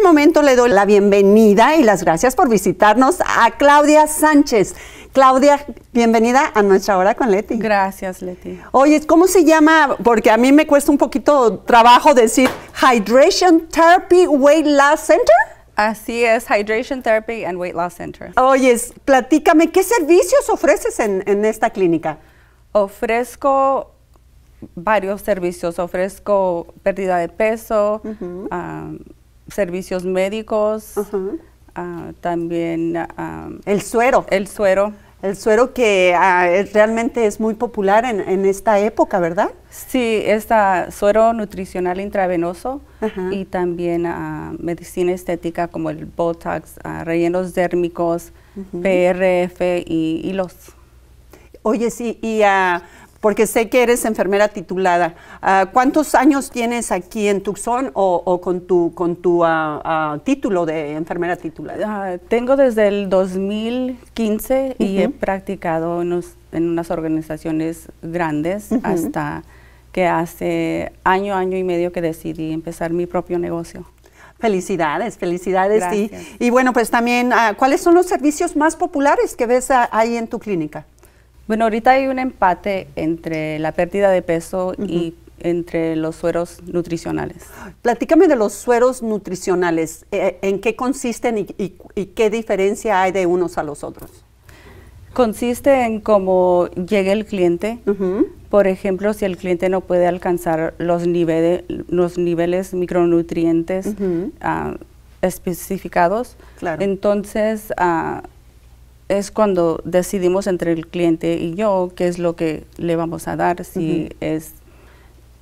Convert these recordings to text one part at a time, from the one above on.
Este momento le doy la bienvenida y las gracias por visitarnos a Claudia Sánchez. Claudia, bienvenida a nuestra hora con Leti. Gracias, Leti. Oye, ¿cómo se llama? Porque a mí me cuesta un poquito trabajo decir Hydration Therapy Weight Loss Center. Así es, Hydration Therapy and Weight Loss Center. Oye, platícame, ¿qué servicios ofreces en, esta clínica? Ofrezco varios servicios. Ofrezco pérdida de peso, servicios médicos, ah, también... Ah, el suero. El suero. El suero que ah, realmente es muy popular en, esta época, ¿verdad? Sí, es suero nutricional intravenoso y también medicina estética como el Botox, rellenos dérmicos, PRF y hilos. Oye, sí, y a porque sé que eres enfermera titulada. Ah, ¿Cuántos años tienes aquí en Tucson o, con tu, con tu ah, ah, título de enfermera titulada? tengo desde el 2015 y he practicado en unas organizaciones grandes hasta que hace año, año y medio que decidí empezar mi propio negocio. Felicidades, felicidades. Y, y, bueno, pues también, ¿cuáles son los servicios más populares que ves ahí en tu clínica? Bueno, ahorita hay un empate entre la pérdida de peso y entre los sueros nutricionales. Platícame de los sueros nutricionales. Eh, eh, ¿En qué consisten y, qué diferencia hay de unos a los otros? Consiste en cómo llega el cliente. Por ejemplo, si el cliente no puede alcanzar los, niveles, los niveles micronutrientes ah, especificados, entonces ah, es cuando decidimos entre el cliente y yo qué es lo que le vamos a dar, si es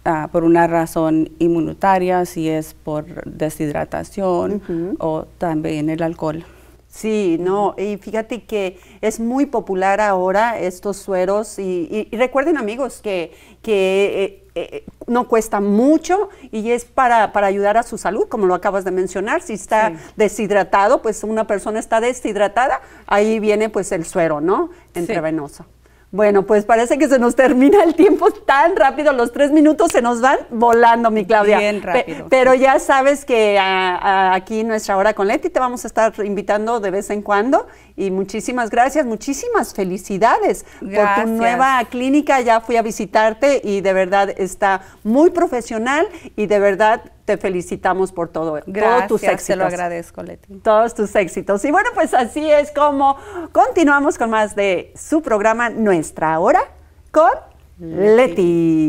ah, por una razón inmunitaria, si es por deshidratación o también el alcohol. Sí, no, y fíjate que es muy popular ahora estos sueros y, recuerden amigos que, que eh, eh, eh, no cuesta mucho y es para, ayudar a su salud, como lo acabas de mencionar. Si está deshidratado, pues una persona está deshidratada, ahí viene pues el suero, ¿no? Entrevenoso. Bueno, pues parece que se nos termina el tiempo tan rápido, los tres minutos se nos van volando, mi Claudia. Bien rápido. pero ya sabes que aquí nuestra hora con Leti te vamos a estar invitando de vez en cuando y muchísimas gracias, muchísimas felicidades por tu nueva clínica. Ya fui a visitarte y de verdad está muy profesional y de verdad te felicitamos por todo, Gracias, todos tus éxitos. Te lo agradezco, Leti. Todos tus éxitos. Y bueno, pues así es como continuamos con más de su programa Nuestra Hora con Leti.